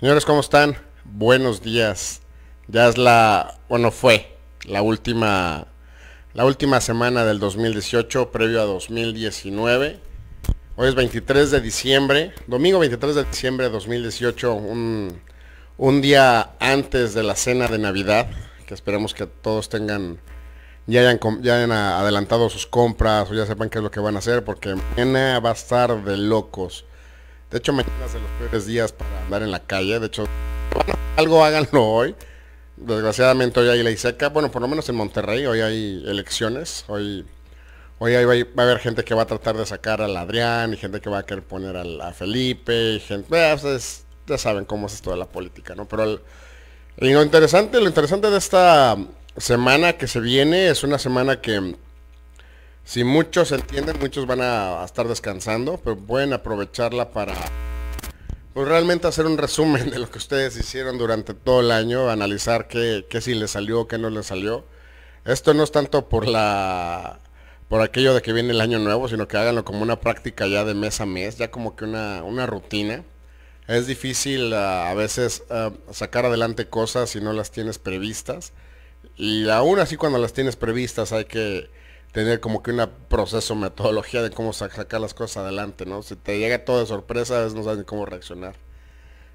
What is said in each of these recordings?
Señores, ¿cómo están? Buenos días. Ya es la, bueno, fue la última, la última semana del 2018 previo a 2019. Hoy es 23 de diciembre, domingo 23 de diciembre de 2018, un, día antes de la cena de Navidad, que esperemos que todos tengan, ya hayan, ya hayan adelantado sus compras o ya sepan qué es lo que van a hacer, porque mañana va a estar de locos. De hecho, me es de los peores días para andar en la calle. De hecho, algo háganlo hoy. Desgraciadamente hoy hay ley seca. Bueno, por lo menos en Monterrey hoy hay elecciones. Hoy, hoy va a haber gente que va a tratar de sacar al Adrián y gente que va a querer poner al, a Felipe eh, pues, ya saben cómo es esto de la política, ¿no? Pero interesante, lo interesante de esta semana que se viene es una semana que si muchos entienden, muchos van a, estar descansando, pero pueden aprovecharla para pues, realmente hacer un resumen de lo que ustedes hicieron durante todo el año, analizar qué, qué sí les salió, qué no les salió. Esto no es tanto por la por aquello de que viene el año nuevo, sino que háganlo como una práctica ya de mes a mes, ya como que una, rutina. Es difícil ah, a veces ah, sacar adelante cosas si no las tienes previstas. Y aún así cuando las tienes previstas hay que tener como que un proceso, metodología de cómo sacar las cosas adelante, ¿no? Si te llega todo de sorpresa, no sabes ni cómo reaccionar.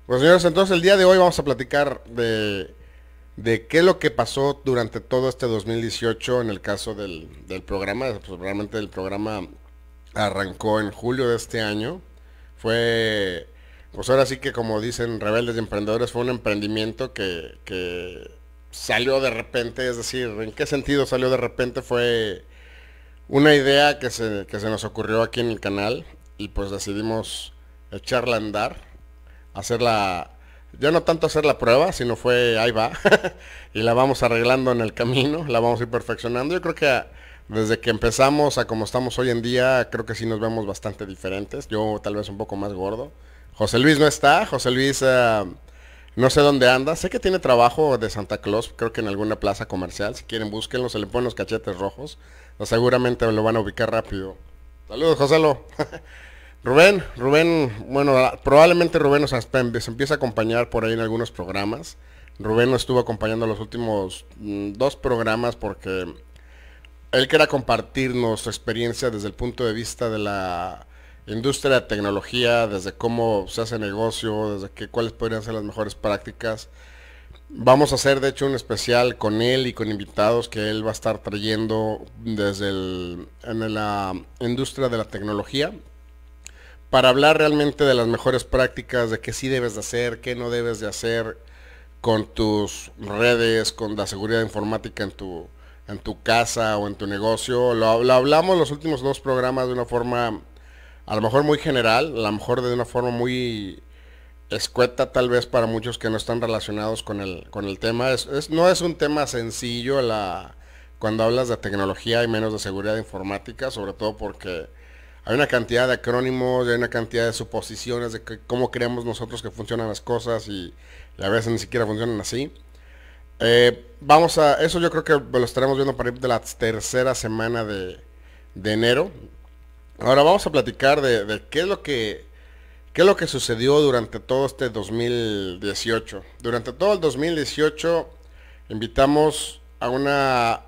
Pues señores, entonces el día de hoy vamos a platicar de, de qué es lo que pasó durante todo este 2018 en el caso del, del programa. Pues realmente el programa arrancó en julio de este año. Fue, pues ahora sí que como dicen rebeldes y emprendedores, fue un emprendimiento que, que salió de repente. Es decir, ¿en qué sentido salió de repente? Fue una idea que se, nos ocurrió aquí en el canal y pues decidimos echarla a andar, hacerla, ya no tanto hacer la prueba, sino fue ahí va, y la vamos arreglando en el camino, la vamos a ir perfeccionando. Yo creo que ah, desde que empezamos a como estamos hoy en día, creo que sí nos vemos bastante diferentes, yo tal vez un poco más gordo. José Luis no está, José Luis ah, no sé dónde anda, sé que tiene trabajo de Santa Claus, creo que en alguna plaza comercial, si quieren búsquenlo, se le ponen los cachetes rojos seguramente lo van a ubicar rápido. Saludos, Joselo. Rubén, Rubén, bueno, probablemente Rubén nos empieza a acompañar por ahí en algunos programas. Rubén nos estuvo acompañando los últimos mm, dos programas porque él quería compartirnos su experiencia desde el punto de vista de la industria de tecnología, desde cómo se hace negocio, desde cuáles podrían ser las mejores prácticas. Vamos a hacer de hecho un especial con él y con invitados que él va a estar trayendo desde la industria de la tecnología para hablar realmente de las mejores prácticas, de qué sí debes de hacer, qué no debes de hacer con tus redes, con la seguridad informática en tu, casa o en tu negocio. Lo, lo hablamos los últimos dos programas de una forma a lo mejor muy general, a lo mejor de una forma muy escueta tal vez para muchos que no están relacionados con el, con el tema. Es, no es un tema sencillo la, cuando hablas de tecnología y menos de seguridad informática, sobre todo porque hay una cantidad de acrónimos, hay una cantidad de suposiciones de cómo creemos nosotros que funcionan las cosas y, a veces ni siquiera funcionan así. Eh, vamos a, eso yo creo que lo estaremos viendo para ir de la tercera semana de, de enero. Ahora vamos a platicar de qué es lo que ¿Qué es lo que sucedió durante todo este 2018? Durante todo el 2018 invitamos a una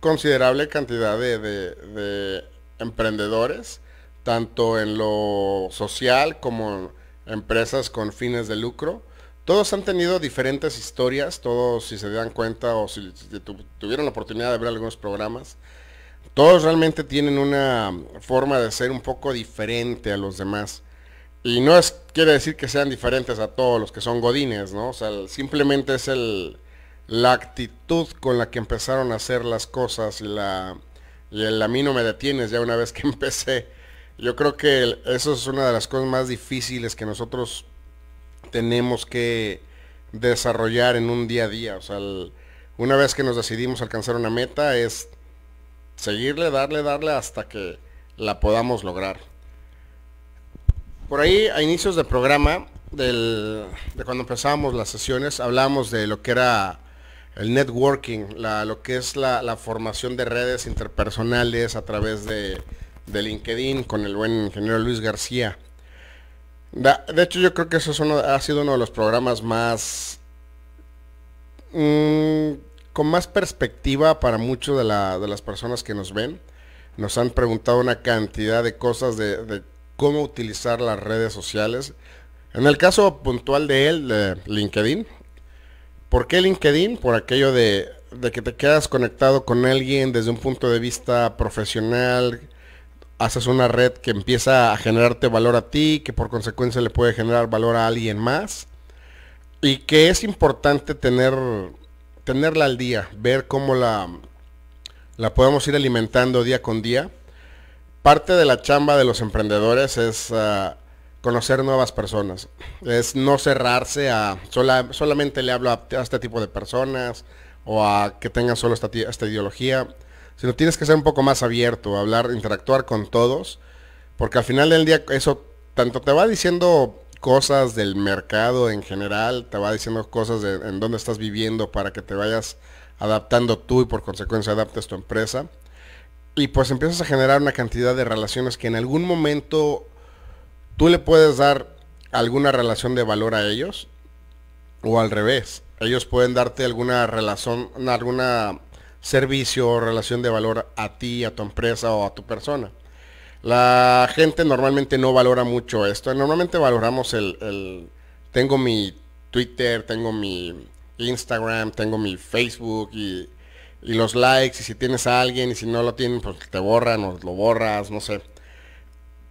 considerable cantidad de, emprendedores, tanto en lo social como en empresas con fines de lucro. Todos han tenido diferentes historias, todos si se dan cuenta o si, tuvieron la oportunidad de ver algunos programas, todos realmente tienen una forma de ser un poco diferente a los demás. Y no es, quiere decir que sean diferentes a todos los que son godines, ¿no? O sea, simplemente es la actitud con la que empezaron a hacer las cosas y, la, el a mí no me detienes ya una vez que empecé. Yo creo que eso es una de las cosas más difíciles que nosotros tenemos que desarrollar en un día a día. O sea, una vez que nos decidimos alcanzar una meta es seguirle, darle, darle hasta que la podamos lograr. Por ahí a inicios del programa, del, de cuando empezábamos las sesiones, hablábamos de lo que era el networking, lo que es la, formación de redes interpersonales a través de, LinkedIn con el buen ingeniero Luis García. de hecho, yo creo que eso ha sido uno de los programas más... Mm, con más perspectiva para muchas de, las personas que nos ven. Nos han preguntado una cantidad de cosas de cómo utilizar las redes sociales. En el caso puntual de él, de LinkedIn. ¿Por qué LinkedIn? Por aquello de, de que te quedas conectado con alguien desde un punto de vista profesional, haces una red que empieza a generarte valor a ti, que por consecuencia le puede generar valor a alguien más. Y que es importante tener, tenerla al día, ver cómo la, la podemos ir alimentando día con día parte de la chamba de los emprendedores es ah, conocer nuevas personas. Es no cerrarse a solamente le hablo a, este tipo de personas o a que tengan solo esta, esta, ideología, sino tienes que ser un poco más abierto, hablar, interactuar con todos, porque al final del día eso tanto te va diciendo cosas del mercado en general, te va diciendo cosas de, en dónde estás viviendo para que te vayas adaptando tú y por consecuencia adaptes tu empresa y pues empiezas a generar una cantidad de relaciones que en algún momento tú le puedes dar alguna relación de valor a ellos o al revés. Ellos pueden darte alguna relación, alguna servicio o relación de valor a ti, a tu empresa o a tu persona. La gente normalmente no valora mucho esto. Normalmente valoramos el, el tengo mi Twitter, tengo mi Instagram, tengo mi Facebook y y los likes y si tienes a alguien y si no lo tienen pues te borran o lo borras, no sé.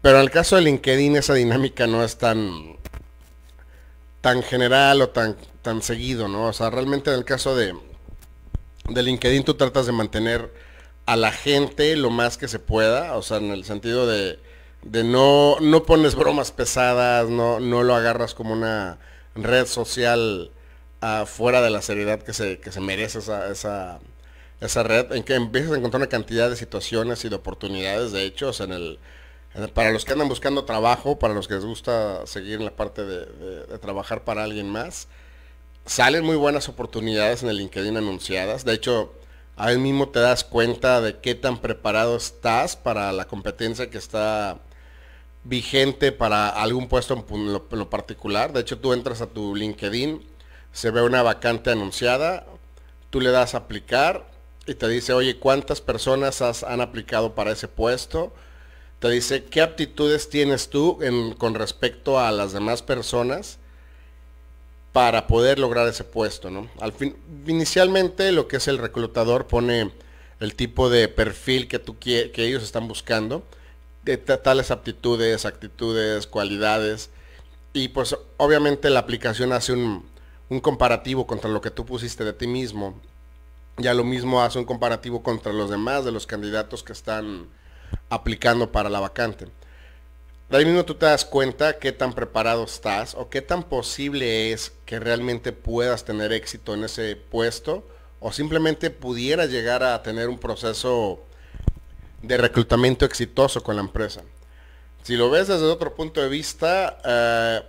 Pero en el caso de LinkedIn esa dinámica no es tan tan general o tan tan seguido, ¿no? O sea, realmente en el caso de LinkedIn tú tratas de mantener a la gente lo más que se pueda, o sea, en el sentido de no pones bromas pesadas, no no lo agarras como una red social ah, fuera de la seriedad que se, merece esa esa red, en que empiezas a encontrar una cantidad de situaciones y de oportunidades, de hecho, en el, para los que andan buscando trabajo, para los que les gusta seguir en la parte de, trabajar para alguien más, salen muy buenas oportunidades en el LinkedIn anunciadas. De hecho, ahí mismo te das cuenta de qué tan preparado estás para la competencia que está vigente para algún puesto en lo, en lo, particular. De hecho, tú entras a tu LinkedIn, se ve una vacante anunciada, tú le das a aplicar y te dice, oye, ¿cuántas personas han aplicado para ese puesto? Te dice, ¿qué aptitudes tienes tú con respecto a las demás personas para poder lograr ese puesto? Al inicialmente lo que es el reclutador pone el tipo de perfil que, tú, que ellos están buscando, de tales aptitudes, actitudes, cualidades. Y pues obviamente la aplicación hace un, un comparativo contra lo que tú pusiste de ti mismo ya lo mismo hace un comparativo contra los demás de los candidatos que están aplicando para la vacante. De ahí mismo tú te das cuenta qué tan preparado estás o qué tan posible es que realmente puedas tener éxito en ese puesto o simplemente pudieras llegar a tener un proceso de reclutamiento exitoso con la empresa. Si lo ves desde otro punto de vista, eh,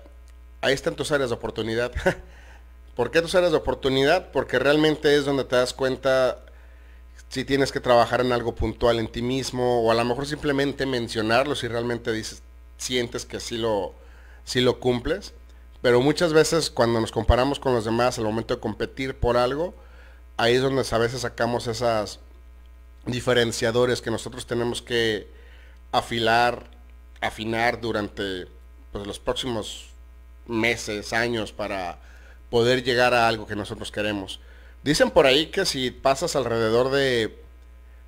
ahí están tus áreas de oportunidad. ¿Por qué tus eras de oportunidad? Porque realmente es donde te das cuenta si tienes que trabajar en algo puntual en ti mismo o a lo mejor simplemente mencionarlo si realmente dices, sientes que sí lo, lo cumples. Pero muchas veces cuando nos comparamos con los demás al momento de competir por algo, ahí es donde a veces sacamos esas diferenciadores que nosotros tenemos que afilar, afinar durante pues, los próximos meses, años para poder llegar a algo que nosotros queremos. Dicen por ahí que si pasas alrededor de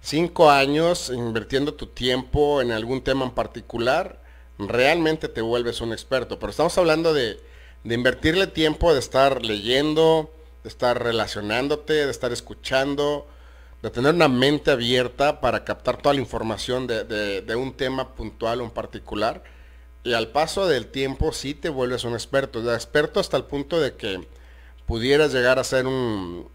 cinco años invirtiendo tu tiempo en algún tema en particular, realmente te vuelves un experto. Pero estamos hablando de, invertirle tiempo, de estar leyendo, de estar relacionándote, de estar escuchando, de tener una mente abierta para captar toda la información de, de un tema puntual o en particular y al paso del tiempo sí te vuelves un experto. Ya experto hasta el punto de que pudieras llegar a ser un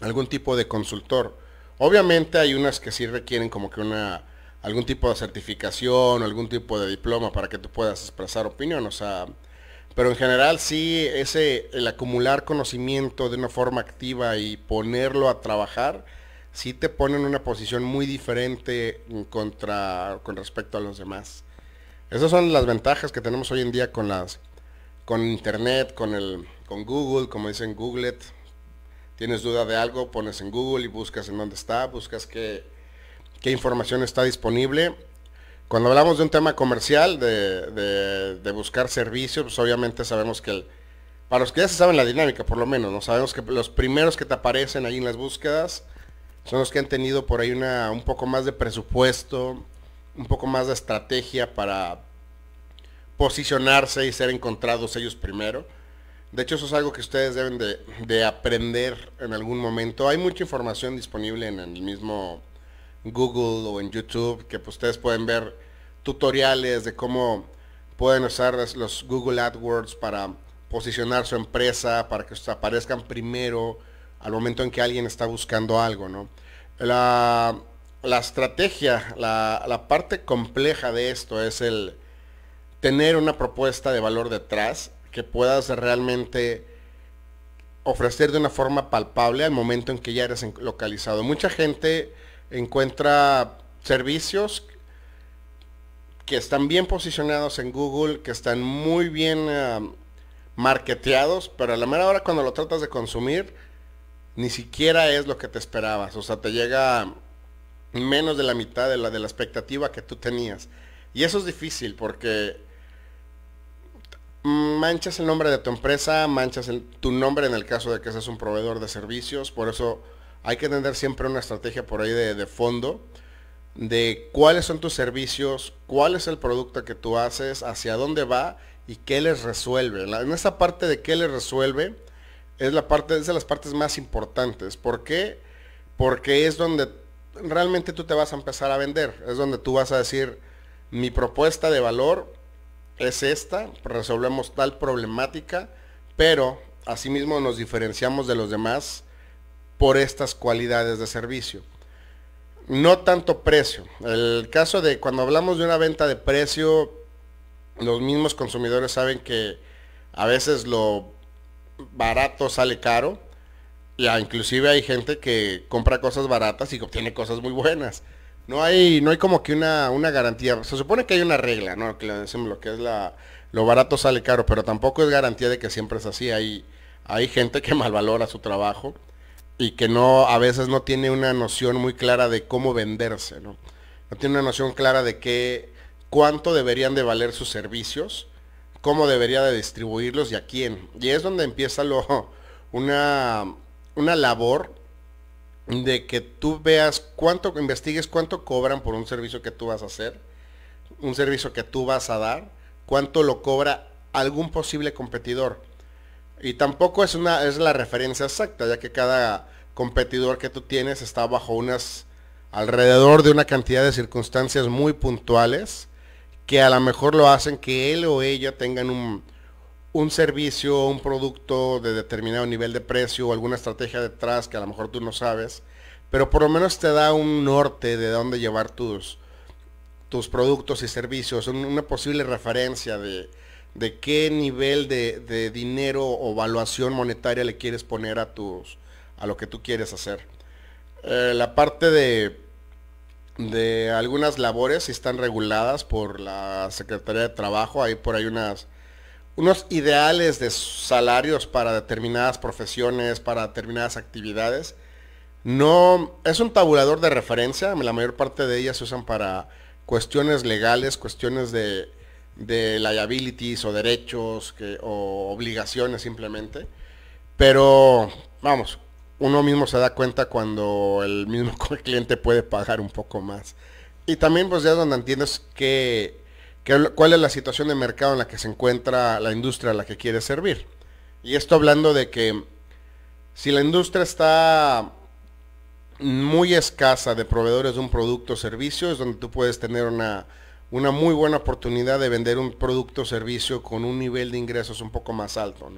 algún tipo de consultor. Obviamente hay unas que sí requieren como que una algún tipo de certificación, o algún tipo de diploma para que tú puedas expresar opinión, o sea, pero en general sí ese el acumular conocimiento de una forma activa y ponerlo a trabajar sí te pone en una posición muy diferente contra con respecto a los demás. Esas son las ventajas que tenemos hoy en día con las con internet, con el con Google, como dicen Google. Tienes duda de algo, pones en Google y buscas en dónde está, buscas qué, qué información está disponible. Cuando hablamos de un tema comercial, de, de, buscar servicios, pues obviamente sabemos que para los que ya se saben la dinámica, por lo menos, ¿no? Sabemos que los primeros que te aparecen ahí en las búsquedas son los que han tenido por ahí una, un poco más de presupuesto, un poco más de estrategia para posicionarse y ser encontrados ellos primero. De hecho, eso es algo que ustedes deben de, aprender en algún momento. Hay mucha información disponible en el mismo Google o en YouTube que pues, ustedes pueden ver tutoriales de cómo pueden usar los Google AdWords para posicionar su empresa, para que aparezcan primero al momento en que alguien está buscando algo, ¿no? La, la estrategia, la, parte compleja de esto es el tener una propuesta de valor detrás que puedas realmente ofrecer de una forma palpable al momento en que ya eres localizado. Mucha gente encuentra servicios que están bien posicionados en Google, que están muy bien marketeados, pero a la mera hora cuando lo tratas de consumir, ni siquiera es lo que te esperabas. O sea, te llega menos de la mitad de la, de la expectativa que tú tenías. Y eso es difícil porque manchas el nombre de tu empresa, manchas tu nombre en el caso de que seas un proveedor de servicios. Por eso hay que tener siempre una estrategia por ahí de, fondo de cuáles son tus servicios, cuál es el producto que tú haces, hacia dónde va y qué les resuelve. En, esa parte de qué les resuelve es la parte es de las partes más importantes. ¿Por qué? Porque es donde realmente tú te vas a empezar a vender. Es donde tú vas a decir, mi propuesta de valor es esta, resolvemos tal problemática, pero asimismo nos diferenciamos de los demás por estas cualidades de servicio. No tanto precio. El caso de cuando hablamos de una venta de precio, los mismos consumidores saben que a veces lo barato sale caro ya, inclusive hay gente que compra cosas baratas y obtiene cosas muy buenas. No hay, no hay como que una, una garantía. Se supone que hay una regla, ¿no? Que lo que es la. Lo barato sale caro, pero tampoco es garantía de que siempre es así. Hay, hay gente que malvalora su trabajo y que no, a veces no tiene una noción muy clara de cómo venderse, ¿no? No tiene una noción clara de qué, cuánto deberían de valer sus servicios, cómo debería de distribuirlos y a quién. Y es donde empieza lo, una una labor de que tú veas cuánto, investigues cuánto cobran por un servicio que tú vas a hacer, un servicio que tú vas a dar, cuánto lo cobra algún posible competidor. Y tampoco es, una, es la referencia exacta, ya que cada competidor que tú tienes está bajo unas, alrededor de una cantidad de circunstancias muy puntuales, que a lo mejor lo hacen que él o ella tengan un, un servicio, un producto de determinado nivel de precio o alguna estrategia detrás que a lo mejor tú no sabes, pero por lo menos te da un norte de dónde llevar tus, tus productos y servicios, una posible referencia de, de qué nivel de, dinero o valuación monetaria le quieres poner a tus a lo que tú quieres hacer. Eh, la parte de, de algunas labores están reguladas por la Secretaría de Trabajo, ahí por ahí unas unos ideales de salarios para determinadas profesiones, para determinadas actividades. No, es un tabulador de referencia, la mayor parte de ellas se usan para cuestiones legales, cuestiones de, liabilities o derechos que, o obligaciones simplemente. Pero, vamos, uno mismo se da cuenta cuando el mismo cliente puede pagar un poco más. Y también pues ya es donde entiendes que cuál es la situación de mercado en la que se encuentra la industria a la que quiere servir. Y esto hablando de que si la industria está muy escasa de proveedores de un producto o servicio, es donde tú puedes tener una, una muy buena oportunidad de vender un producto o servicio con un nivel de ingresos un poco más alto.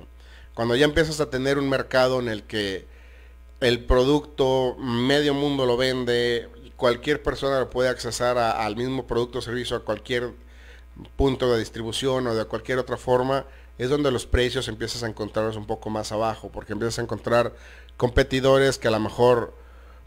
Cuando ya empiezas a tener un mercado en el que el producto medio mundo lo vende, cualquier persona puede accesar al mismo producto o servicio a cualquier punto de distribución o de cualquier otra forma, es donde los precios empiezas a encontrarlos un poco más abajo, porque empiezas a encontrar competidores que a lo mejor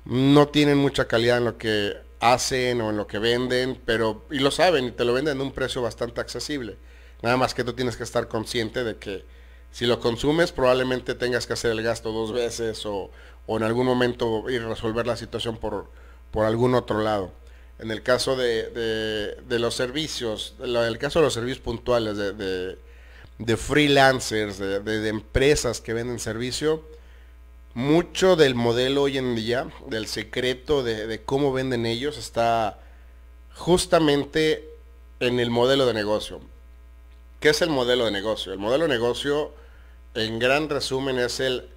no tienen mucha calidad en lo que hacen o en lo que venden, pero y lo saben y te lo venden a un precio bastante accesible. Nada más que tú tienes que estar consciente de que si lo consumes probablemente tengas que hacer el gasto dos veces o, en algún momento ir a resolver la situación por, por algún otro lado en el caso de, los servicios, en el caso de los servicios puntuales de, freelancers, de, empresas que venden servicio, mucho del modelo hoy en día, del secreto de, cómo venden ellos, está justamente en el modelo de negocio. ¿Qué es el modelo de negocio? El modelo de negocio, en gran resumen, es el,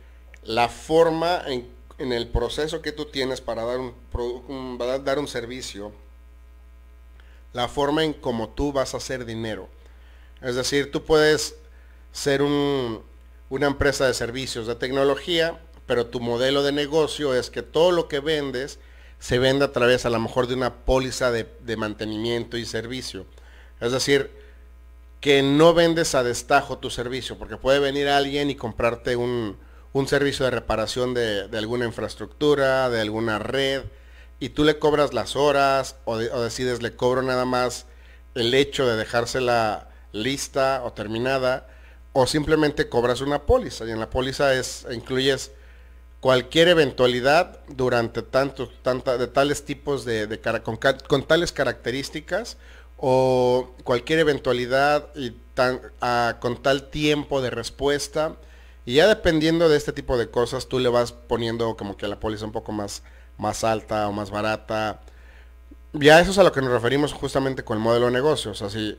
la forma en que en el proceso que tú tienes para dar un, dar un servicio, la forma en cómo tú vas a hacer dinero. Es decir, tú puedes ser una empresa de servicios de tecnología, pero tu modelo de negocio es que todo lo que vendes se venda a través a lo mejor de una póliza de mantenimiento y servicio. Es decir, que no vendes a destajo tu servicio, porque puede venir alguien y comprarte un, un servicio de reparación de, alguna infraestructura, de alguna red, y tú le cobras las horas o, decides le cobro nada más el hecho de dejársela lista o terminada, o simplemente cobras una póliza y en la póliza es, incluyes cualquier eventualidad durante tanta de tales tipos de, con, con, tales características o cualquier eventualidad y con tal tiempo de respuesta y ya dependiendo de este tipo de cosas, tú le vas poniendo como que la póliza un poco más, más alta o más barata. Ya eso es a lo que nos referimos justamente con el modelo de negocio. O sea, si,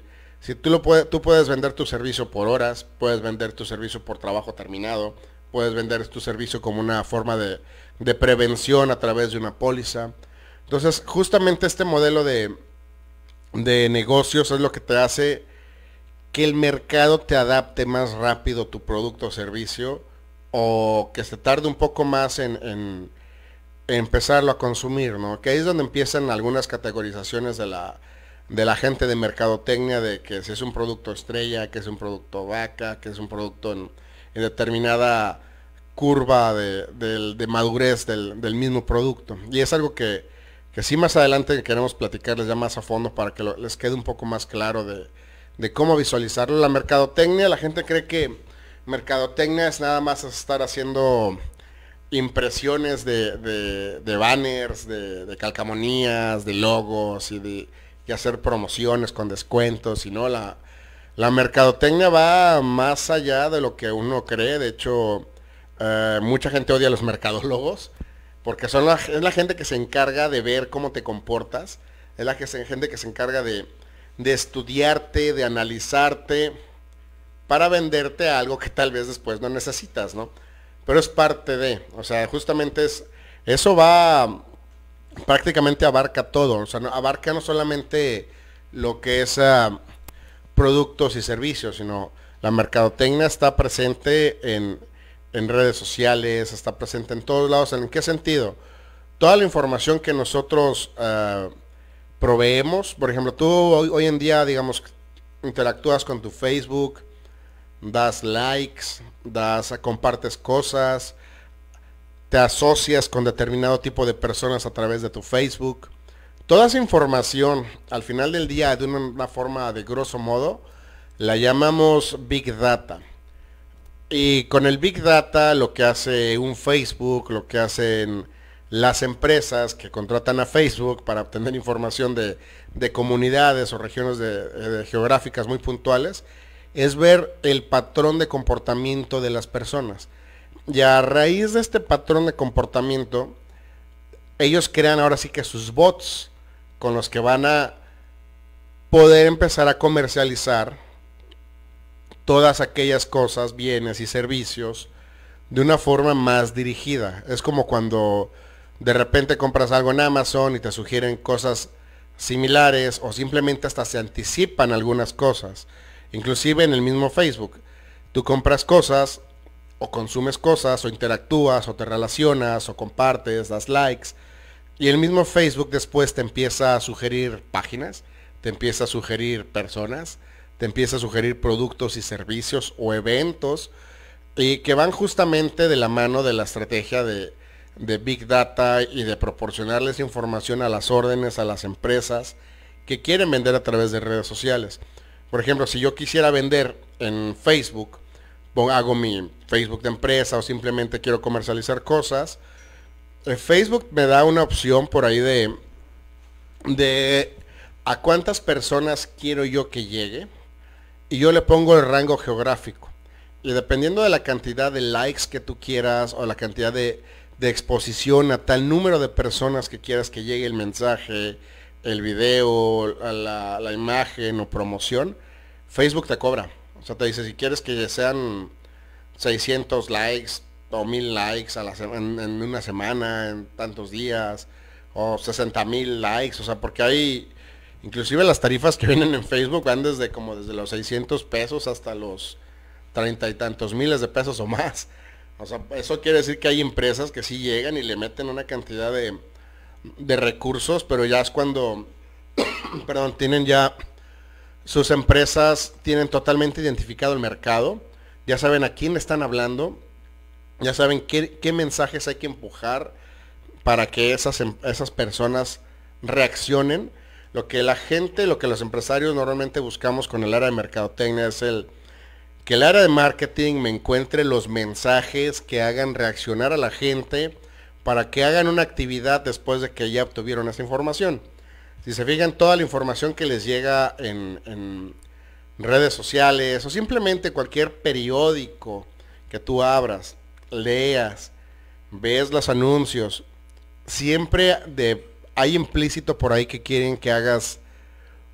tú, lo tú puedes vender tu servicio por horas, puedes vender tu servicio por trabajo terminado, puedes vender tu servicio como una forma de, prevención a través de una póliza. Entonces, justamente este modelo de, de negocios es lo que te hace que el mercado te adapte más rápido tu producto o servicio o que se tarde un poco más en, empezarlo a consumir, ¿no? Que ahí es donde empiezan algunas categorizaciones de la, de la gente de mercadotecnia, de que si es un producto estrella, que es un producto vaca, que es un producto en, determinada curva de, madurez del, mismo producto. Y es algo que, que sí más adelante queremos platicarles ya más a fondo para que les quede un poco más claro de, de cómo visualizarlo. La mercadotecnia, la gente cree que mercadotecnia es nada más estar haciendo impresiones de, banners, de, calcamonías, de logos y de hacer promociones con descuentos, y la, la mercadotecnia va más allá de lo que uno cree. De hecho, eh, mucha gente odia a los mercadólogos porque son la, es la gente que se encarga de ver cómo te comportas, es la gente que se encarga de, de estudiarte, de analizarte, para venderte algo que tal vez después no necesitas, ¿no? Pero es parte de, o sea, justamente es, eso va, prácticamente abarca todo, o sea, abarca no solamente lo que es ah, productos y servicios, sino la mercadotecnia está presente en, redes sociales, está presente en todos lados. ¿En qué sentido? Toda la información que nosotros... Ah, proveemos. Por ejemplo, tú hoy, en día, digamos, interactúas con tu Facebook, das likes, das, compartes cosas, te asocias con determinado tipo de personas a través de tu Facebook. Toda esa información, al final del día, de una, una forma de grosso modo, la llamamos Big Data. Y con el Big Data, lo que hace un Facebook, lo que hacen las empresas que contratan a Facebook para obtener información de, comunidades o regiones eh, geográficas muy puntuales, es ver el patrón de comportamiento de las personas. Y a raíz de este patrón de comportamiento, ellos crean ahora sí que sus bots con los que van a poder empezar a comercializar todas aquellas cosas, bienes y servicios de una forma más dirigida. Es como cuando de repente compras algo en Amazon y te sugieren cosas similares o simplemente hasta se anticipan algunas cosas. Inclusive en el mismo Facebook. Tú compras cosas o consumes cosas o interactúas o te relacionas o compartes, das likes. Y el mismo Facebook después te empieza a sugerir páginas, te empieza a sugerir personas, te empieza a sugerir productos y servicios o eventos y que van justamente de la mano de la estrategia de de Big Data y de proporcionarles información a las órdenes, a las empresas que quieren vender a través de redes sociales. Por ejemplo, si yo quisiera vender en Facebook, hago mi Facebook de empresa o simplemente quiero comercializar cosas, eh, Facebook me da una opción por ahí de, de a cuántas personas quiero yo que llegue y yo le pongo el rango geográfico. Y dependiendo de la cantidad de likes que tú quieras o la cantidad de, de exposición a tal número de personas que quieras que llegue el mensaje, el video, la, imagen o promoción, Facebook te cobra. O sea, te dice, si quieres que sean 600 likes o 1000 likes en, una semana, en tantos días, o 60 mil likes, o sea, porque hay, inclusive las tarifas que vienen en Facebook van desde como desde los 600 pesos hasta los ...30 y tantos miles de pesos o más. O sea, eso quiere decir que hay empresas que sí llegan y le meten una cantidad de, recursos, pero ya es cuando, perdón, tienen ya, sus empresas tienen totalmente identificado el mercado, ya saben a quién están hablando, ya saben qué, mensajes hay que empujar para que esas, em, esas personas reaccionen. Lo que la gente, lo que los empresarios normalmente buscamos con el área de mercadotecnia es el que el área de marketing me encuentre los mensajes que hagan reaccionar a la gente para que hagan una actividad después de que ya obtuvieron esa información. Si se fijan, toda la información que les llega en, redes sociales o simplemente cualquier periódico que tú abras, leas, ves los anuncios, siempre de, hay implícito por ahí que quieren que hagas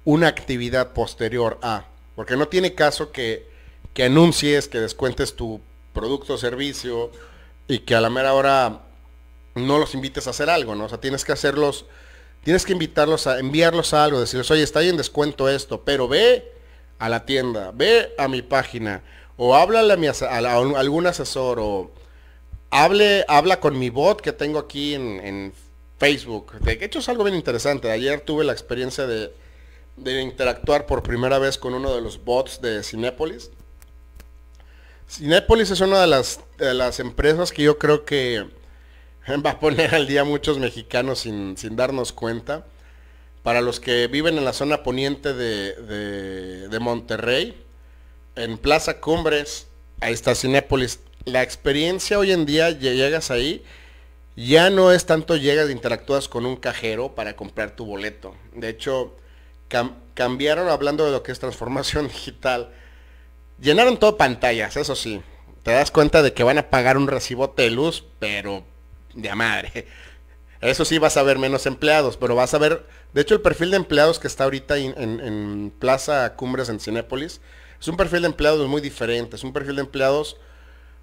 una actividad posterior a. Porque no tiene caso que que anuncies, que descuentes tu producto o servicio y que a la mera hora no los invites a hacer algo, ¿no? O sea, tienes que hacerlos, tienes que invitarlos a enviarlos a algo, decirles, oye, está ahí en descuento esto, pero ve a la tienda, ve a mi página, o háblale a, mi algún asesor, o hable, habla con mi bot que tengo aquí en, Facebook. De hecho es algo bien interesante. Ayer tuve la experiencia de, de interactuar por primera vez con uno de los bots de Cinepolis Cinepolis es una de las, las empresas que yo creo que va a poner al día a muchos mexicanos sin, darnos cuenta. Para los que viven en la zona poniente de, Monterrey, en Plaza Cumbres, ahí está Cinepolis La experiencia hoy en día, llegas ahí, ya no es tanto llegas, interactúas con un cajero para comprar tu boleto. De hecho, cambiaron, hablando de lo que es transformación digital, Llenaron todo pantallas, eso sí. Te das cuenta de que van a pagar un recibo de luz, pero de madre. Eso sí vas a ver menos empleados, pero vas a ver, de hecho el perfil de empleados que está ahorita en, Plaza Cumbres en Cinépolis, es un perfil de empleados muy diferente, es un perfil de empleados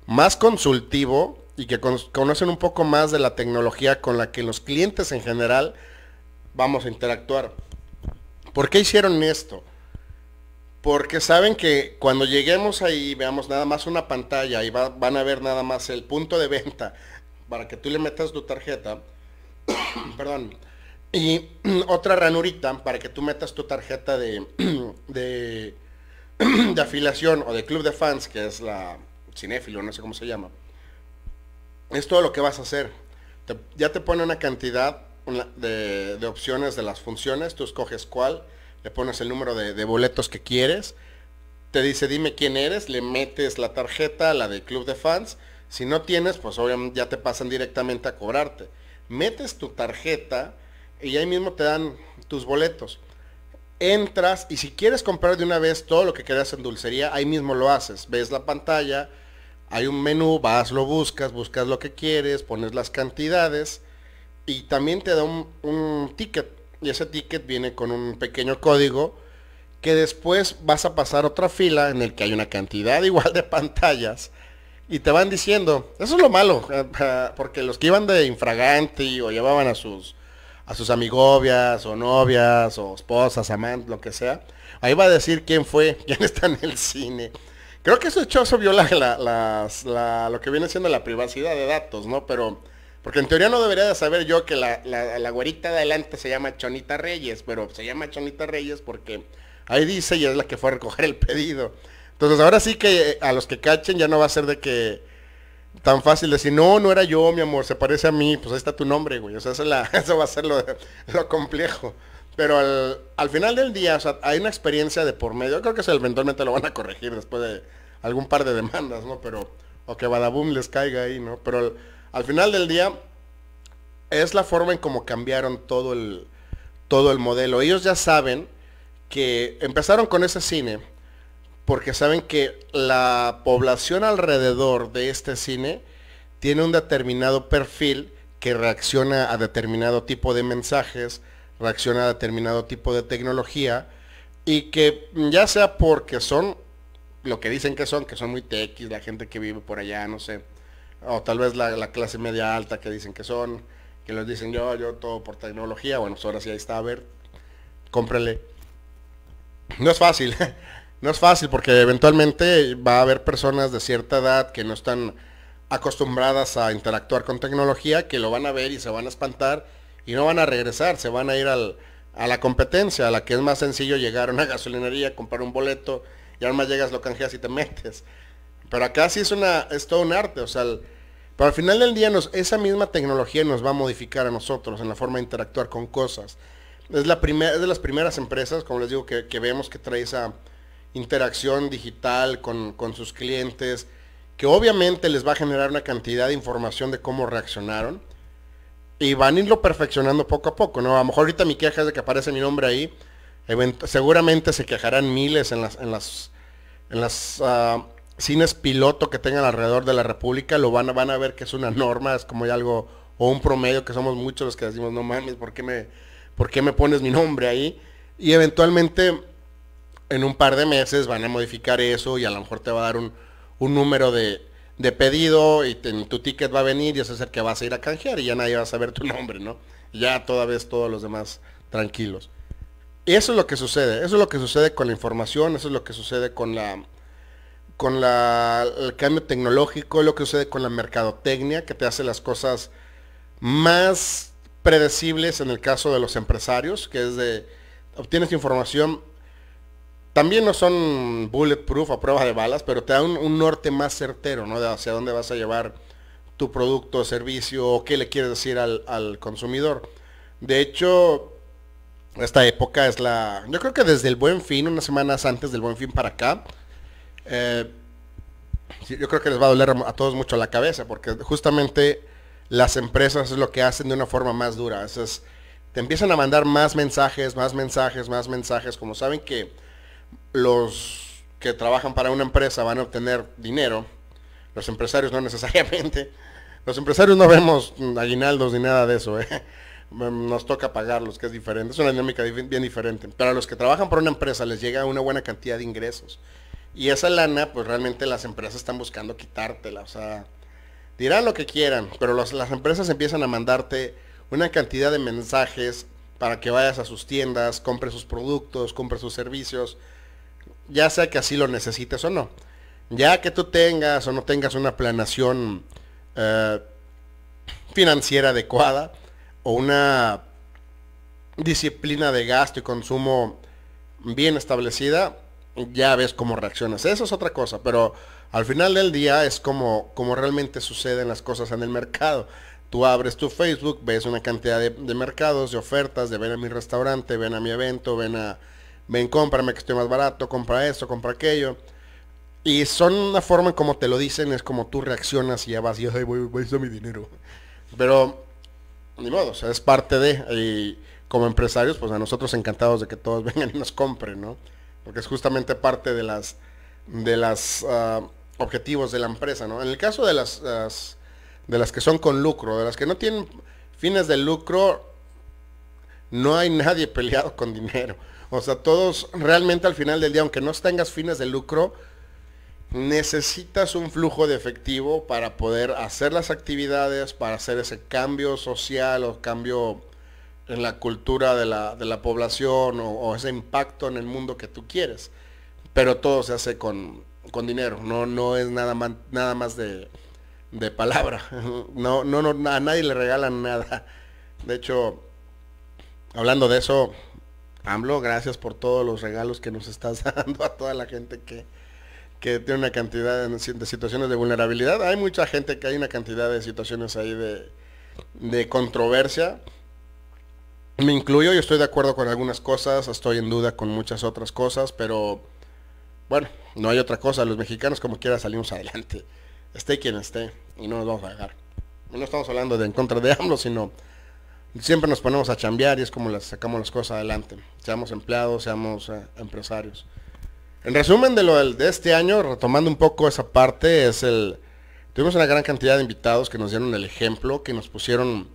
más consultivo y que conocen un poco más de la tecnología con la que los clientes en general vamos a interactuar. ¿Por qué hicieron esto? Porque saben que cuando lleguemos ahí, veamos nada más una pantalla y van a ver nada más el punto de venta para que tú le metas tu tarjeta. perdón. Y otra ranurita para que tú metas tu tarjeta de, de, afiliación o de club de fans, que es la cinéfilo, no sé cómo se llama. Es todo lo que vas a hacer. ya te pone una cantidad de opciones de las funciones, tú escoges cuál le pones el número de, boletos que quieres, te dice dime quién eres, le metes la tarjeta, la del club de fans, si no tienes, pues obviamente ya te pasan directamente a cobrarte. Metes tu tarjeta y ahí mismo te dan tus boletos. Entras y si quieres comprar de una vez todo lo que quedas en dulcería, ahí mismo lo haces. Ves la pantalla, hay un menú, vas, lo buscas, buscas lo que quieres, pones las cantidades y también te da un, un ticket y ese ticket viene con un pequeño código que después vas a pasar otra fila en el que hay una cantidad igual de pantallas y te van diciendo, eso es lo malo, porque los que iban de infragante o llevaban a sus a sus amigobias o novias o esposas, amantes, lo que sea, ahí va a decir quién fue, quién está en el cine. Creo que eso eso viola lo que viene siendo la privacidad de datos, ¿no? Pero porque en teoría no debería de saber yo que la, la, güerita de adelante se llama Chonita Reyes, pero se llama Chonita Reyes porque ahí dice y es la que fue a recoger el pedido. Entonces ahora sí que eh, a los que cachen ya no va a ser de que tan fácil decir, no, no era yo, mi amor, se parece a mí, pues ahí está tu nombre, güey. O sea, eso, va a ser lo, lo complejo. Pero al, final del día, o sea, hay una experiencia de por medio. Yo creo que eventualmente lo van a corregir después de algún par de demandas, ¿no? Pero, o que Badaboom les caiga ahí, ¿no? Pero al final del día, es la forma en cómo cambiaron todo el, todo el modelo. Ellos ya saben que empezaron con ese cine porque saben que la población alrededor de este cine tiene un determinado perfil que reacciona a determinado tipo de mensajes, reacciona a determinado tipo de tecnología y que ya sea porque son lo que dicen que son, que son muy techis, la gente que vive por allá, no sé, o tal vez la, clase media alta que dicen que son, que los dicen yo, yo todo por tecnología, bueno, pues ahora sí ahí está, a ver, cómprele. No es fácil, no es fácil porque eventualmente va a haber personas de cierta edad que no están acostumbradas a interactuar con tecnología, que lo van a ver y se van a espantar y no van a regresar, se van a ir al, a la competencia, a la que es más sencillo llegar a una gasolinería, comprar un boleto y más llegas, lo canjeas y te metes. Pero acá sí es una, es todo un arte, o sea, pero al final del día nos, esa misma tecnología nos va a modificar a nosotros en la forma de interactuar con cosas. Es, la de las primeras empresas, como les digo, que, vemos que trae esa interacción digital con, sus clientes, que obviamente les va a generar una cantidad de información de cómo reaccionaron. Y van a irlo perfeccionando poco a poco, ¿no? A lo mejor ahorita mi queja es de que aparece mi nombre ahí. Seguramente se quejarán miles en las, en las, en ah, cines piloto que tengan alrededor de la República, lo van, van a ver que es una norma, es como ya algo, o un promedio, que somos muchos los que decimos, no mames, ¿por qué me, por qué me pones mi nombre ahí? Y eventualmente, en un par de meses van a modificar eso y a lo mejor te va a dar un, número de, pedido y tu ticket va a venir y eso es el que vas a ir a canjear y ya nadie va a saber tu nombre, ¿no? Ya toda vez todos los demás tranquilos. Eso es lo que sucede, eso es lo que sucede con la información, eso es lo que sucede con la con la, el cambio tecnológico, lo que sucede con la mercadotecnia, que te hace las cosas más predecibles en el caso de los empresarios, que es de, obtienes información, también no son bulletproof a prueba de balas, pero te da un, norte más certero, ¿no? De hacia dónde vas a llevar tu producto o servicio o qué le quieres decir al, al consumidor. De hecho, esta época es la, yo creo que desde el buen fin, unas semanas antes del buen fin para acá, eh, yo creo que les va a doler a todos mucho la cabeza, porque justamente las empresas es lo que hacen de una forma más dura. te empiezan a mandar más mensajes, más mensajes, más mensajes, como saben que los que trabajan para una empresa van a obtener dinero, los empresarios no necesariamente. Los empresarios no vemos aguinaldos ni nada de eso, ¿eh? nos toca pagarlos, que es diferente, es una dinámica bien diferente. Pero a los que trabajan para una empresa les llega una buena cantidad de ingresos. Y esa lana, pues realmente las empresas están buscando quitártela. O sea, dirán lo que quieran, pero las empresas empiezan a mandarte una cantidad de mensajes para que vayas a sus tiendas, compres sus productos, compres sus servicios, ya sea que así lo necesites o no. Ya que tú tengas o no tengas una planación eh, financiera adecuada o una disciplina de gasto y consumo bien establecida, ya ves cómo reaccionas. Eso es otra cosa, pero al final del día es como, como realmente suceden las cosas en el mercado. Tú abres tu Facebook, ves una cantidad de, mercados, de ofertas, de ven a mi restaurante, ven a mi evento, ven a, ven cómprame que estoy más barato, compra esto, compra aquello. Y son una forma como te lo dicen, es como tú reaccionas y ya vas, y yo voy, voy a mi dinero. Pero, ni modo, o sea, es parte de, y como empresarios, pues a nosotros encantados de que todos vengan y nos compren, ¿no? porque es justamente parte de las de ah, objetivos de la empresa, ¿no? En el caso de de las que son con lucro, de las que no tienen fines de lucro, no hay nadie peleado con dinero. O sea, todos realmente al final del día, aunque no tengas fines de lucro, necesitas un flujo de efectivo para poder hacer las actividades, para hacer ese cambio social o cambio en la cultura de la, de la población o, ese impacto en el mundo que tú quieres. Pero todo se hace con, dinero, no, no es nada más, nada más de, de palabra. No, no, a nadie le regalan nada. De hecho, hablando de eso, AMLO, gracias por todos los regalos que nos estás dando a toda la gente que, tiene una cantidad de, de situaciones de vulnerabilidad. Hay mucha gente que hay una cantidad de situaciones ahí de, de controversia me incluyo, yo estoy de acuerdo con algunas cosas, estoy en duda con muchas otras cosas, pero bueno, no hay otra cosa. Los mexicanos como quiera salimos adelante, esté quien esté, y no nos vamos a dejar. No estamos hablando de en contra de ambos, sino siempre nos ponemos a chambear y es como las, sacamos las cosas adelante. Seamos empleados, seamos eh, empresarios. En resumen de lo de este año, retomando un poco esa parte, es el... Tuvimos una gran cantidad de invitados que nos dieron el ejemplo, que nos pusieron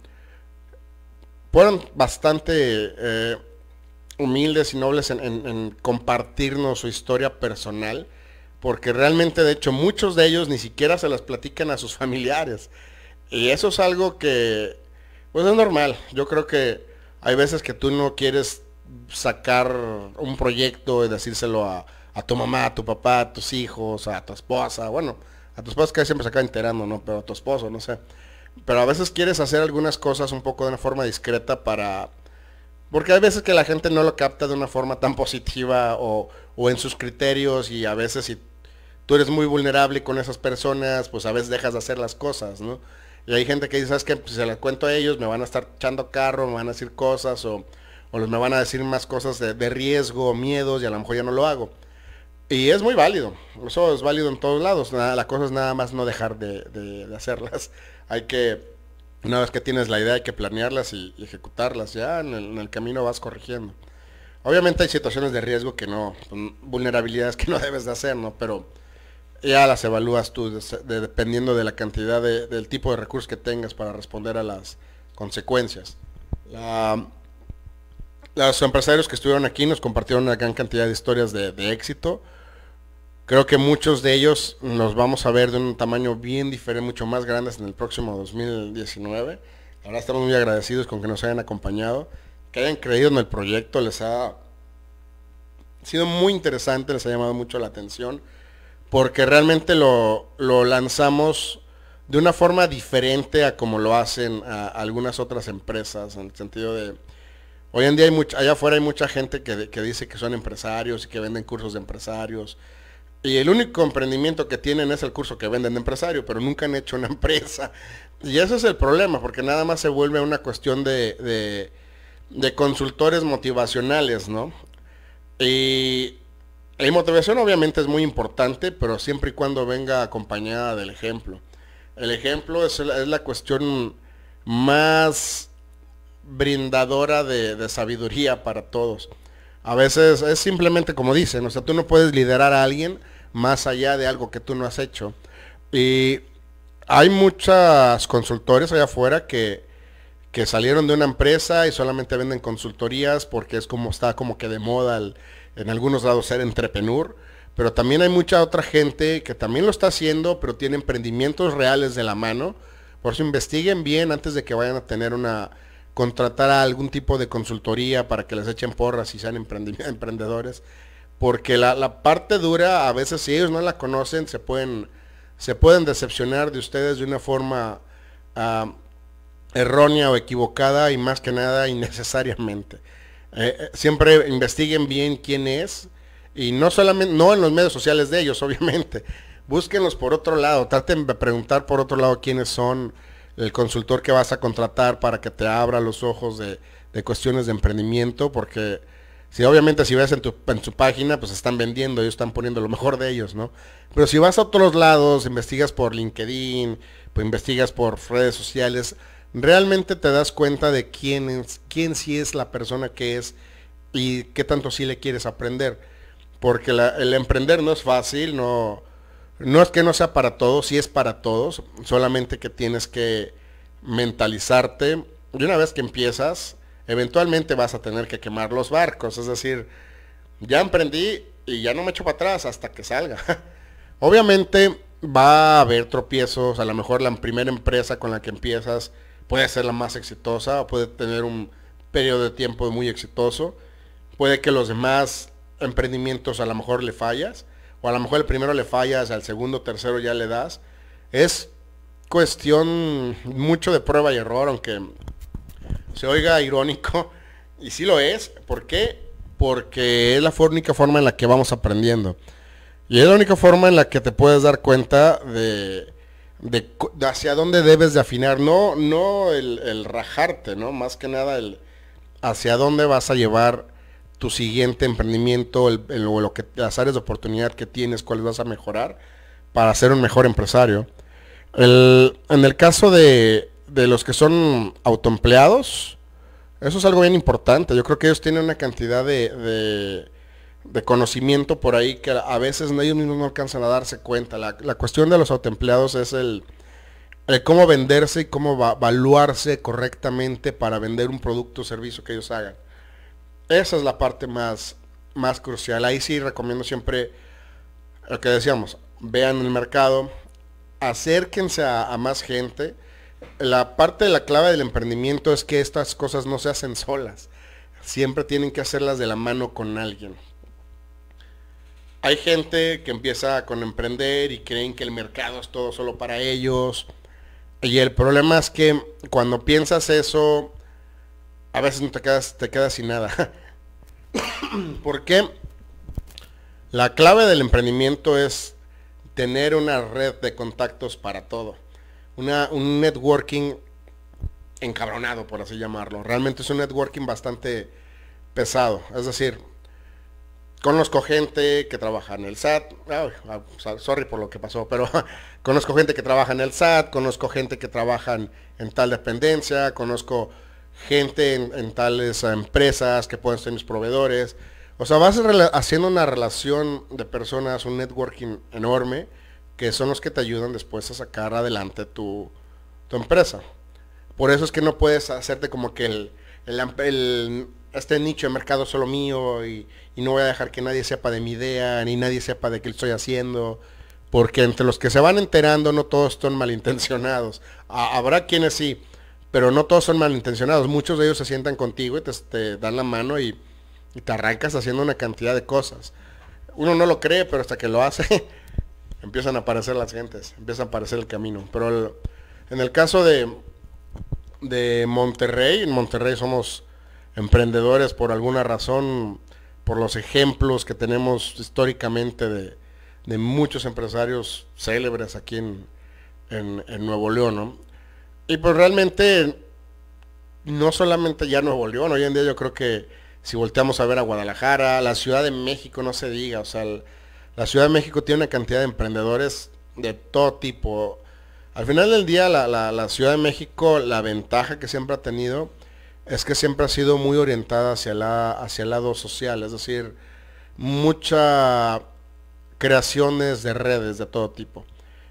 fueron bastante eh, humildes y nobles en, compartirnos su historia personal, porque realmente de hecho muchos de ellos ni siquiera se las platican a sus familiares. Y eso es algo que, pues es normal. Yo creo que hay veces que tú no quieres sacar un proyecto y decírselo a, tu mamá, a tu papá, a tus hijos, a tu esposa, bueno, a tu esposa que siempre se acaba enterando, ¿no? Pero a tu esposo, no sé. Pero a veces quieres hacer algunas cosas un poco de una forma discreta para... Porque hay veces que la gente no lo capta de una forma tan positiva o, en sus criterios y a veces si tú eres muy vulnerable con esas personas, pues a veces dejas de hacer las cosas, ¿no? Y hay gente que dice, ¿sabes qué? Pues se las cuento a ellos, me van a estar echando carro, me van a decir cosas o, o me van a decir más cosas de, riesgo, miedos y a lo mejor ya no lo hago. Y es muy válido, eso es válido en todos lados, nada, la cosa es nada más no dejar de hacerlas hay que, una vez que tienes la idea, hay que planearlas y, ejecutarlas. Ya en el, camino vas corrigiendo. Obviamente hay situaciones de riesgo que no, vulnerabilidades que no debes de hacer, Pero ya las evalúas tú dependiendo de la cantidad de, del tipo de recursos que tengas para responder a las consecuencias. los empresarios que estuvieron aquí nos compartieron una gran cantidad de historias de, éxito Creo que muchos de ellos nos vamos a ver de un tamaño bien diferente, mucho más grandes en el próximo 2019. Ahora estamos muy agradecidos con que nos hayan acompañado, que hayan creído en el proyecto, les ha sido muy interesante, les ha llamado mucho la atención, porque realmente lo, lo lanzamos de una forma diferente a como lo hacen algunas otras empresas, en el sentido de, hoy en día hay mucha, allá afuera hay mucha gente que, que dice que son empresarios y que venden cursos de empresarios y el único emprendimiento que tienen es el curso que venden de empresario, pero nunca han hecho una empresa. Y ese es el problema, porque nada más se vuelve una cuestión de, de, consultores motivacionales, ¿no? Y la motivación obviamente es muy importante, pero siempre y cuando venga acompañada del ejemplo. El ejemplo es, es la cuestión más brindadora de, de, sabiduría para todos. A veces es simplemente como dicen, o sea, tú no puedes liderar a alguien más allá de algo que tú no has hecho. Y hay muchas consultores allá afuera que, que salieron de una empresa y solamente venden consultorías porque es como está como que de moda en algunos lados ser entrepreneur. Pero también hay mucha otra gente que también lo está haciendo, pero tiene emprendimientos reales de la mano. Por eso investiguen bien antes de que vayan a tener una, contratar a algún tipo de consultoría para que les echen porras y sean emprendedores. Porque la, parte dura, a veces si ellos no la conocen, se pueden, se pueden decepcionar de ustedes de una forma errónea o equivocada y más que nada innecesariamente. Eh, eh, siempre investiguen bien quién es y no solamente, no en los medios sociales de ellos, obviamente. Búsquenlos por otro lado, traten de preguntar por otro lado quiénes son, el consultor que vas a contratar para que te abra los ojos de, de cuestiones de emprendimiento, porque si obviamente si ves en, tu, en su página, pues están vendiendo, ellos están poniendo lo mejor de ellos, ¿no? Pero si vas a otros lados, investigas por LinkedIn, pues investigas por redes sociales, realmente te das cuenta de quién, es, quién sí es la persona que es y qué tanto sí le quieres aprender. Porque el emprender no es fácil, no, no es que no sea para todos, sí es para todos, solamente que tienes que mentalizarte. Y una vez que empiezas, eventualmente vas a tener que quemar los barcos. Es decir, ya emprendí y ya no me echo para atrás hasta que salga. Obviamente va a haber tropiezos, a lo mejor la primera empresa con la que empiezas puede ser la más exitosa, o puede tener un periodo de tiempo muy exitoso, puede que los demás emprendimientos a lo mejor le fallas, o a lo mejor el primero le fallas, al segundo, tercero ya le das. Es cuestión mucho de prueba y error, aunque se oiga irónico, y sí lo es, ¿por qué? Porque es la única forma en la que vamos aprendiendo. Y es la única forma en la que te puedes dar cuenta de, hacia dónde debes de afinar, no, no el, rajarte, ¿no? Más que nada el hacia dónde vas a llevar tu siguiente emprendimiento, lo que, las áreas de oportunidad que tienes, cuáles vas a mejorar para ser un mejor empresario. en el caso de, de los que son autoempleados, eso es algo bien importante. Yo creo que ellos tienen una cantidad de, de, conocimiento por ahí que a veces ellos mismos no alcanzan a darse cuenta. La, cuestión de los autoempleados es el, cómo venderse y cómo valuarse evaluarse correctamente para vender un producto o servicio que ellos hagan. Esa es la parte más, más crucial. Ahí sí recomiendo siempre lo que decíamos, vean el mercado, acérquense a más gente la parte de la clave del emprendimiento es que estas cosas no se hacen solas. Siempre tienen que hacerlas de la mano con alguien. Hay gente que empieza con emprender y creen que el mercado es todo solo para ellos. Y el problema es que cuando piensas eso, a veces no te quedas, te quedas sin nada. Porque la clave del emprendimiento es tener una red de contactos para todo un networking encabronado, por así llamarlo. Realmente es un networking bastante pesado. Es decir, conozco gente que trabaja en el SAT, ah, sorry por lo que pasó, pero conozco gente que trabaja en el SAT, conozco gente que trabaja en, tal dependencia, conozco gente en, en, tales empresas que pueden ser mis proveedores. O sea, vas haciendo una relación de personas, un networking enorme que son los que te ayudan después a sacar adelante tu, tu empresa. Por eso es que no puedes hacerte como que el, el, este nicho de mercado es solo mío y, no voy a dejar que nadie sepa de mi idea, ni nadie sepa de qué estoy haciendo. Porque entre los que se van enterando no todos son malintencionados. habrá quienes sí, pero no todos son malintencionados. Muchos de ellos se sientan contigo y te, te dan la mano y, y te arrancas haciendo una cantidad de cosas. Uno no lo cree, pero hasta que lo hace, empiezan a aparecer las gentes, empieza a aparecer el camino. Pero en el caso de, de Monterrey, en Monterrey somos emprendedores por alguna razón, por los ejemplos que tenemos históricamente de, muchos empresarios célebres aquí en, en, Nuevo León. Y pues realmente no solamente ya Nuevo León, hoy en día yo creo que si volteamos a ver a Guadalajara, la Ciudad de México, no se diga, o sea, la Ciudad de México tiene una cantidad de emprendedores de todo tipo. Al final del día, la, Ciudad de México, la ventaja que siempre ha tenido es que siempre ha sido muy orientada hacia, la, hacia el lado social, es decir, muchas creaciones de redes de todo tipo.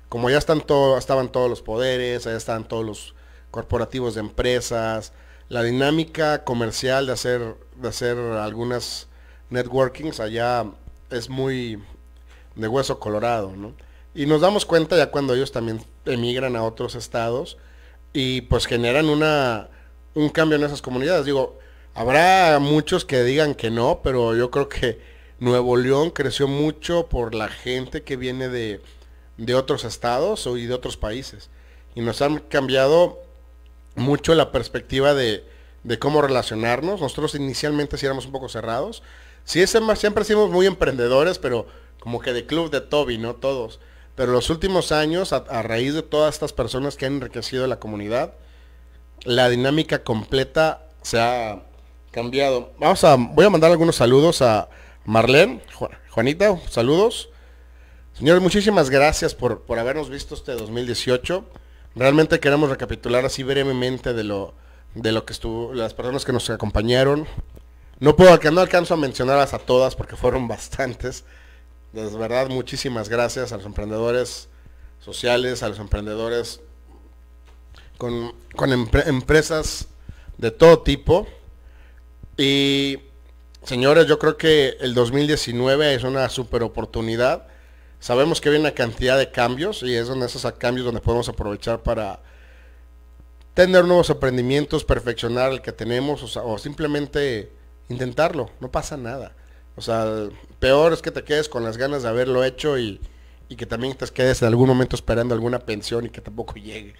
Como ya están estaban todos los poderes, allá estaban todos los corporativos de empresas, la dinámica comercial de hacer, de hacer algunas networkings allá es muy, de hueso colorado, ¿no? Y nos damos cuenta ya cuando ellos también emigran a otros estados y pues generan una, un cambio en esas comunidades. Digo, habrá muchos que digan que no, pero yo creo que Nuevo León creció mucho por la gente que viene de, de otros estados y de otros países. Y nos han cambiado mucho la perspectiva de, de cómo relacionarnos. Nosotros inicialmente sí éramos un poco cerrados. Sí, siempre, siempre fuimos muy emprendedores, pero como que de club de Toby, ¿no? Todos. Pero los últimos años, a, raíz de todas estas personas que han enriquecido la comunidad, la dinámica completa se ha cambiado. Vamos a, voy a mandar algunos saludos a Marlene, Juanita, saludos. Señores, muchísimas gracias por, habernos visto este 2018. Realmente queremos recapitular así brevemente de lo, de lo que estuvo, las personas que nos acompañaron. No puedo, que no alcanzo a mencionarlas a todas porque fueron bastantes. De verdad, muchísimas gracias a los emprendedores sociales, a los emprendedores con, empresas de todo tipo. Y señores, yo creo que el 2019 es una super oportunidad. Sabemos que hay una cantidad de cambios y es en esos cambios donde podemos aprovechar para tener nuevos aprendimientos, perfeccionar el que tenemos o, o simplemente intentarlo. No pasa nada. O sea, peor es que te quedes con las ganas de haberlo hecho y, que también te quedes en algún momento esperando alguna pensión y que tampoco llegue.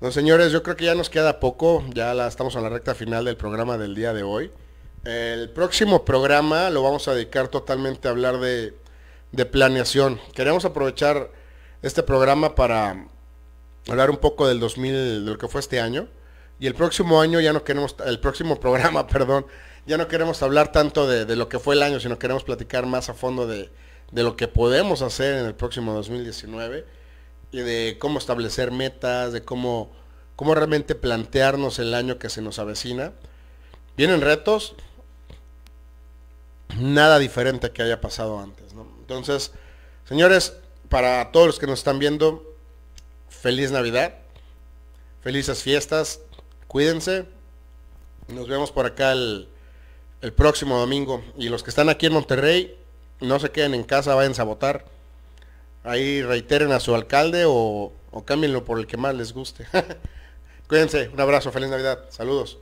No, señores, yo creo que ya nos queda poco, ya la, estamos en la recta final del programa del día de hoy. El próximo programa lo vamos a dedicar totalmente a hablar de, de planeación. Queremos aprovechar este programa para hablar un poco del 2000, de lo que fue este año. Y el próximo año ya no queremos, el próximo programa, perdón, ya no queremos hablar tanto de, lo que fue el año, sino queremos platicar más a fondo de, lo que podemos hacer en el próximo 2019 y de cómo establecer metas, de cómo, realmente plantearnos el año que se nos avecina. Vienen retos, nada diferente que haya pasado antes. Entonces, señores, para todos los que nos están viendo, feliz Navidad, felices fiestas, cuídense. Nos vemos por acá el, el próximo domingo. Y los que están aquí en Monterrey, no se queden en casa, vayan a votar. Ahí reiteren a su alcalde o, o cámbienlo por el que más les guste. Cuídense, un abrazo, feliz Navidad, saludos.